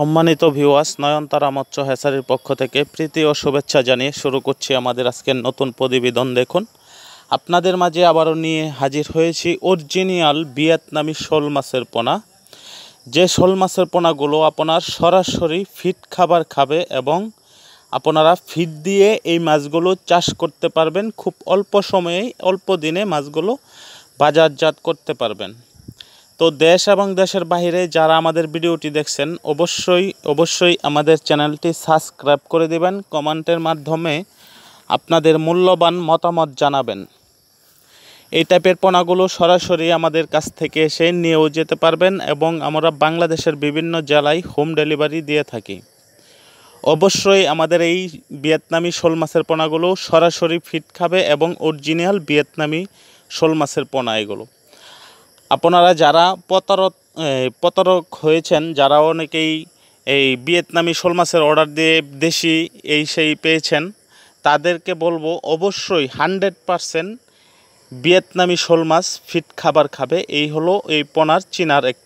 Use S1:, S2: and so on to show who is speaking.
S1: সম্মানিত ভিওয়াস নয়নতারা মৎস্য হ্যাসারির পক্ষ থেকে প্রীতি ও শুভেচ্ছা জানিয়ে শুরু করছি আমাদের আজকের নতুন প্রতিবেদন দেখুন আপনাদের মাঝে আবারও নিয়ে হাজির হয়েছি অরিজিনিয়াল ভিয়েতনামি শোল মাছের পোনা যে শোল মাছের পোনাগুলো আপনার সরাসরি ফিট খাবার খাবে এবং আপনারা ফিট দিয়ে এই মাছগুলো চাষ করতে পারবেন খুব অল্প সময়েই অল্প দিনে মাছগুলো বাজারজাত করতে পারবেন তো দেশ এবং দেশের বাহিরে যারা আমাদের ভিডিওটি দেখছেন অবশ্যই অবশ্যই আমাদের চ্যানেলটি সাবস্ক্রাইব করে দেবেন কমেন্টের মাধ্যমে আপনাদের মূল্যবান মতামত জানাবেন এই টাইপের পোনাগুলো সরাসরি আমাদের কাছ থেকে এসে নিয়েও যেতে পারবেন এবং আমরা বাংলাদেশের বিভিন্ন জেলায় হোম ডেলিভারি দিয়ে থাকি অবশ্যই আমাদের এই ভিয়েতনামি শোল মাছের পোনাগুলো সরাসরি ফিট খাবে এবং অরিজিনাল ভিয়েতনামি শোল মাছের পোনা এগুলো আপনারা যারা প্রতারক প্রতারক হয়েছেন যারা অনেকেই এই ভিয়েতনামি শোল মাছের অর্ডার দিয়ে দেশি এই সেই পেয়েছেন তাদেরকে বলবো অবশ্যই হান্ড্রেড পারসেন্ট ভিয়েতনামি শোল মাছ ফিট খাবার খাবে এই হলো এই পোনার চিনার এক